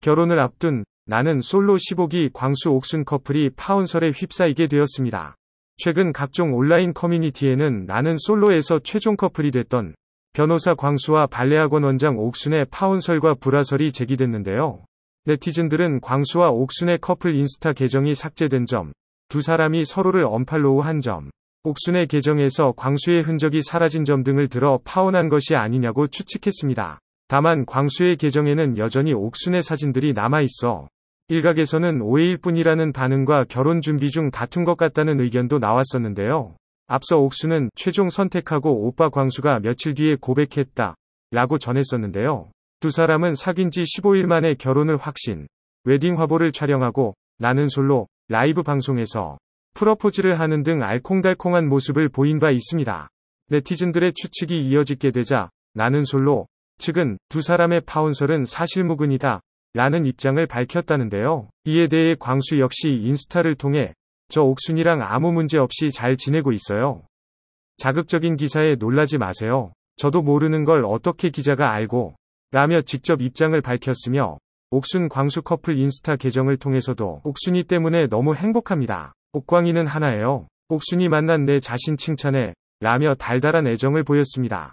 결혼을 앞둔 나는 솔로 15기 광수 옥순 커플이 파운설에 휩싸이게 되었습니다. 최근 각종 온라인 커뮤니티에는 나는 솔로에서 최종 커플이 됐던 변호사 광수와 발레학원 원장 옥순의 파운설과 불화설이 제기됐는데요. 네티즌들은 광수와 옥순의 커플 인스타 계정이 삭제된 점, 두 사람이 서로를 언팔로우한 점, 옥순의 계정에서 광수의 흔적이 사라진 점 등을 들어 파혼한 것이 아니냐고 추측했습니다. 다만 광수의 계정에는 여전히 옥순의 사진들이 남아있어 일각에서는 오해일 뿐이라는 반응과 결혼 준비 중 같은 것 같다는 의견도 나왔었는데요. 앞서 옥수는 최종 선택하고 오빠 광수가 며칠 뒤에 고백했다 라고 전했었는데요. 두 사람은 사귄 지 15일 만에 결혼을 확신, 웨딩 화보를 촬영하고 나는 솔로 라이브 방송에서 프러포즈를 하는 등 알콩달콩한 모습을 보인 바 있습니다. 네티즌들의 추측이 이어지게 되자 나는 솔로 측은 두 사람의 파혼설은 사실무근이다. 라는 입장을 밝혔다는데요. 이에 대해 광수 역시 인스타를 통해 저 옥순이랑 아무 문제 없이 잘 지내고 있어요. 자극적인 기사에 놀라지 마세요. 저도 모르는 걸 어떻게 기자가 알고 라며 직접 입장을 밝혔으며 옥순 광수 커플 인스타 계정을 통해서도 옥순이 때문에 너무 행복합니다. 옥광이는 하나예요. 옥순이 만난 내 자신 칭찬해 라며 달달한 애정을 보였습니다.